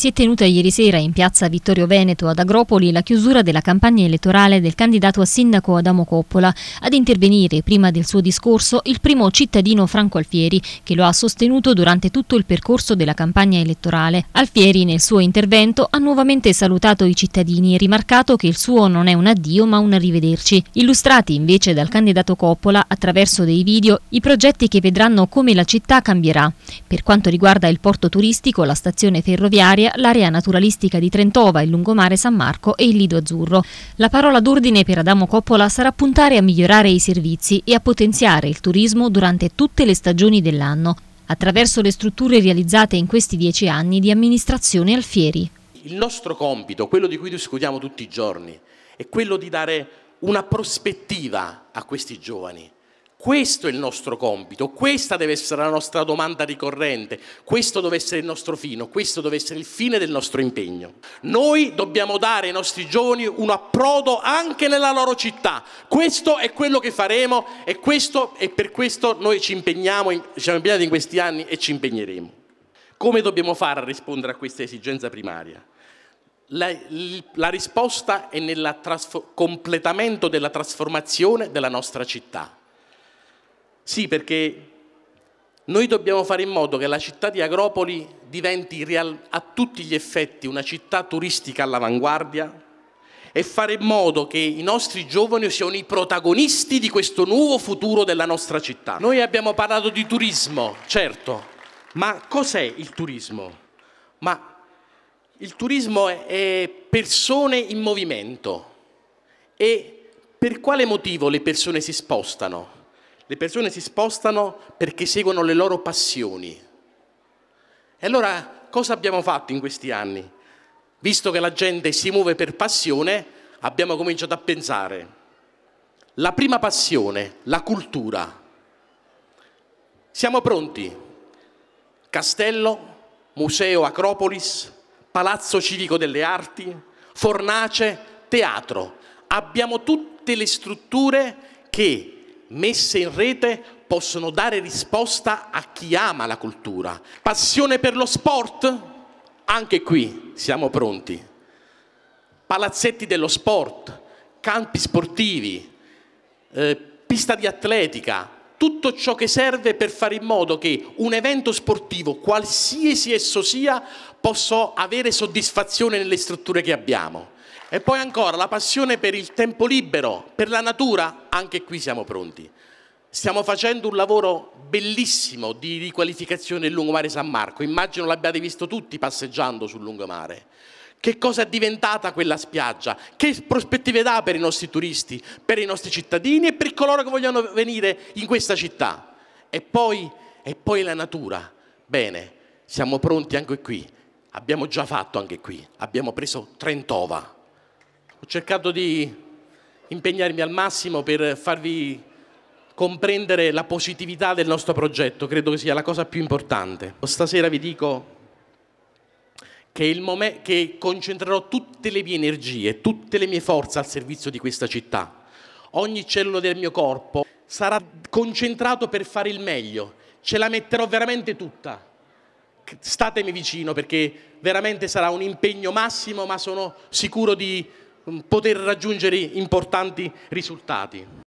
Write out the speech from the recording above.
Si è tenuta ieri sera in piazza Vittorio Veneto ad Agropoli la chiusura della campagna elettorale del candidato a sindaco Adamo Coppola. Ad intervenire prima del suo discorso il primo cittadino Franco Alfieri che lo ha sostenuto durante tutto il percorso della campagna elettorale. Alfieri nel suo intervento ha nuovamente salutato i cittadini e rimarcato che il suo non è un addio ma un arrivederci. Illustrati invece dal candidato Coppola attraverso dei video i progetti che vedranno come la città cambierà. Per quanto riguarda il porto turistico, la stazione ferroviaria Calabria, l'area naturalistica di Trentova, il lungomare San Marco e il Lido Azzurro. La parola d'ordine per Adamo Coppola sarà puntare a migliorare i servizi e a potenziare il turismo durante tutte le stagioni dell'anno, attraverso le strutture realizzate in questi dieci anni di amministrazione Alfieri. Il nostro compito, quello di cui discutiamo tutti i giorni, è quello di dare una prospettiva a questi giovani questo è il nostro compito, questa deve essere la nostra domanda ricorrente, questo deve essere il nostro fino, questo deve essere il fine del nostro impegno. Noi dobbiamo dare ai nostri giovani un approdo anche nella loro città, questo è quello che faremo e, questo, e per questo noi ci impegniamo, ci siamo impegnati in questi anni e ci impegneremo. Come dobbiamo fare a rispondere a questa esigenza primaria? La, la, risposta è nel completamento della trasformazione della nostra città. Sì, perché noi dobbiamo fare in modo che la città di Agropoli diventi a tutti gli effetti una città turistica all'avanguardia e fare in modo che i nostri giovani siano i protagonisti di questo nuovo futuro della nostra città. Noi abbiamo parlato di turismo, certo, ma cos'è il turismo? Ma il turismo è persone in movimento e per quale motivo le persone si spostano? Le persone si spostano perché seguono le loro passioni. E allora cosa abbiamo fatto in questi anni? Visto che la gente si muove per passione, abbiamo cominciato a pensare. La prima passione, la cultura. Siamo pronti. Castello, Museo Acropolis, Palazzo Civico delle Arti, Fornace, Teatro. Abbiamo tutte le strutture che messe in rete possono dare risposta a chi ama la cultura. Passione per lo sport? Anche qui siamo pronti. Palazzetti dello sport, campi sportivi, eh, pista di atletica, tutto ciò che serve per fare in modo che un evento sportivo, qualsiasi esso sia, possa avere soddisfazione nelle strutture che abbiamo. E poi ancora la passione per il tempo libero, per la natura, anche qui siamo pronti. Stiamo facendo un lavoro bellissimo di riqualificazione del lungomare San Marco, immagino l'abbiate visto tutti passeggiando sul lungomare. Che cosa è diventata quella spiaggia? Che prospettive dà per i nostri turisti, per i nostri cittadini e per coloro che vogliono venire in questa città? E poi, e poi la natura. Bene, siamo pronti anche qui. Abbiamo già fatto anche qui. Abbiamo preso Trentova. Ho cercato di impegnarmi al massimo per farvi comprendere la positività del nostro progetto. Credo che sia la cosa più importante. Stasera vi dico che, il momen- che concentrerò tutte le mie energie, tutte le mie forze al servizio di questa città. Ogni cellula del mio corpo sarà concentrato per fare il meglio, ce la metterò veramente tutta. Statemi vicino perché veramente sarà un impegno massimo, ma sono sicuro di poter raggiungere importanti risultati.